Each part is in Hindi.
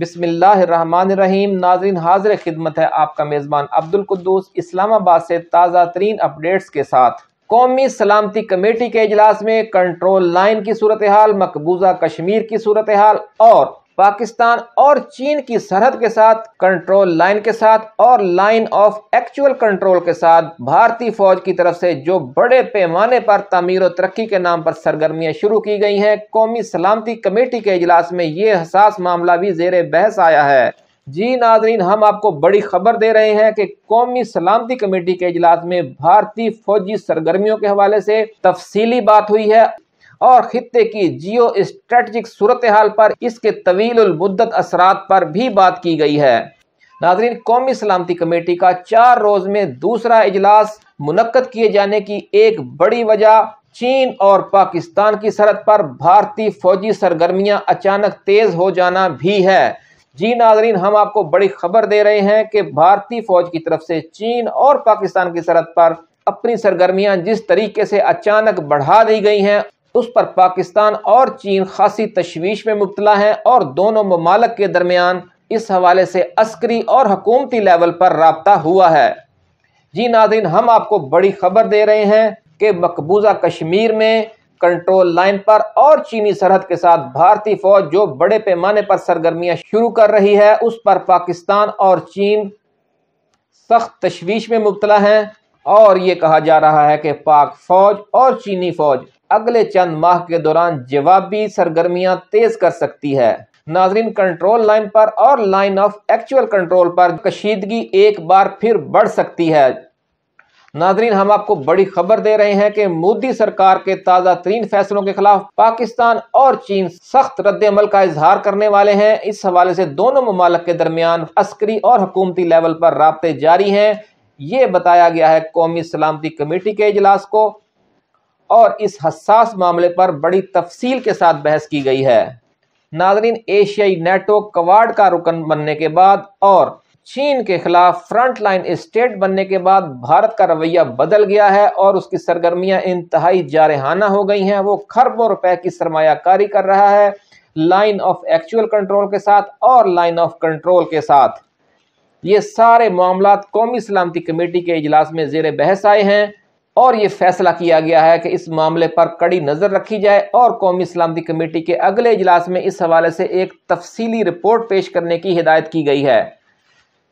बिसमीम नाजरीन हाजिर खिदमत है आपका मेज़बान अब्दुल कुद्दूस इस्लामाबाद से ताज़ा तरीन अपडेट्स के साथ कौमी सलामती कमेटी के अजलास में कंट्रोल लाइन की सूरत हाल मकबूजा कश्मीर की सूरत हाल और पाकिस्तान और चीन की सरहद के साथ कंट्रोल लाइन के साथ और लाइन ऑफ एक्चुअल कंट्रोल के साथ भारतीय फौज की तरफ से जो बड़े पैमाने पर तमीर और तरक्की के नाम पर सरगर्मियां शुरू की गई हैं कौमी सलामती कमेटी के इजलास में ये हसास मामला भी जेर बहस आया है जी नाजरीन हम आपको बड़ी खबर दे रहे हैं कि कौमी सलामती कमेटी के इजलास में भारतीय फौजी सरगर्मियों के हवाले से तफसीली बात हुई है और खत्े की जियो स्ट्रेटजिक सूरत हाल पर इसके तवील मुद्दत असरात पर भी बात की गई है नाजरीन कौमी सलामती कमेटी का चार रोज में दूसरा इजलास मुनद किए जाने की एक बड़ी वजह चीन और पाकिस्तान की सरहद पर भारतीय फौजी सरगर्मियां अचानक तेज हो जाना भी है जी नाजरीन हम आपको बड़ी खबर दे रहे हैं कि भारतीय फौज की तरफ से चीन और पाकिस्तान की सरहद पर अपनी सरगर्मियां जिस तरीके से अचानक बढ़ा दी गई हैं उस पर पाकिस्तान और चीन खासी तशवीश में मुबतला हैं और दोनों ममालक के दरमियान इस हवाले से अस्करी और हकूमती लेवल पर रबता हुआ है जी नादिन हम आपको बड़ी खबर दे रहे हैं कि मकबूजा कश्मीर में कंट्रोल लाइन पर और चीनी सरहद के साथ भारतीय फौज जो बड़े पैमाने पर सरगर्मियां शुरू कर रही है उस पर पाकिस्तान और चीन सख्त तशवीश में मुबतला हैं और ये कहा जा रहा है कि पाक फौज और चीनी फौज अगले चंद माह के दौरान जवाबी सरगर्मियां तेज कर सकती है नाजरीन कंट्रोल लाइन पर और लाइन ऑफ एक्चुअल कंट्रोल पर कशीदगी एक बार फिर बढ़ सकती है नाजरीन हम आपको बड़ी खबर दे रहे हैं कि मोदी सरकार के ताज़ा तरीन फैसलों के खिलाफ पाकिस्तान और चीन सख्त रद्दमल का इजहार करने वाले हैं इस हवाले से दोनों ममालक के दरमियान अस्करी और हकूमती लेवल पर रबते जारी हैं ये बताया गया है कौमी सलामती कमेटी के इजलास को और इस हसास मामले पर बड़ी तफसील के साथ बहस की गई है नाजरीन एशियाई नेटो कवाड का रुकन बनने के बाद और चीन के खिलाफ फ्रंट लाइन स्टेट बनने के बाद भारत का रवैया बदल गया है और उसकी सरगर्मियां इंतहाई जारहाना हो गई हैं वो खरबों रुपए की सरमाकारी कर रहा है लाइन ऑफ एक्चुअल कंट्रोल के साथ और लाइन ऑफ कंट्रोल के साथ ये सारे मामला कौमी सलामती कमेटी के इजलास में जेर बहस आए हैं और ये फैसला किया गया है कि इस मामले पर कड़ी नज़र रखी जाए और कौमी सलामती कमेटी के अगले इजलास में इस हवाले से एक तफसीली रिपोर्ट पेश करने की हिदायत की गई है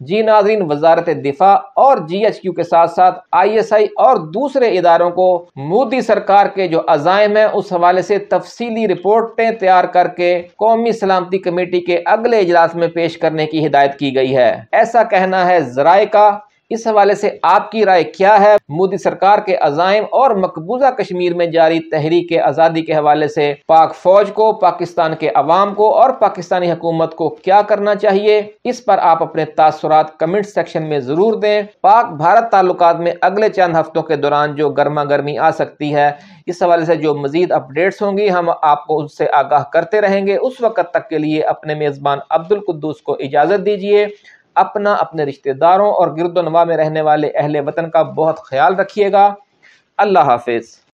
जी नाजरीन वजारत दिफा और जी एच क्यू के साथ साथ आई एस आई और दूसरे इदारों को मोदी सरकार के जो अजायम हैं उस हवाले से तफसीली रिपोर्टें तैयार करके कौमी सलामती कमेटी के अगले इजलास में पेश करने की हिदायत की गई है ऐसा कहना है जराय का इस हवाले से आपकी राय क्या है मोदी सरकार के अजायम और मकबूजा कश्मीर में जारी तहरीक आज़ादी के हवाले से पाक फौज को पाकिस्तान के अवाम को और पाकिस्तानी हुकूमत को क्या करना चाहिए इस पर आप अपने तासरात कमेंट सेक्शन में ज़रूर दें पाक भारत ताल्लुक में अगले चंद हफ्तों के दौरान जो गर्मा गर्मी आ सकती है इस हवाले से जो मजीद अपडेट्स होंगी हम आपको उससे आगाह करते रहेंगे उस वक्त तक के लिए अपने मेज़बान अब्दुल कुद्दूस को इजाज़त दीजिए अपना अपने रिश्तेदारों और गिरदोनवा में रहने वाले अहले वतन का बहुत ख्याल रखिएगा अल्लाह हाफिज़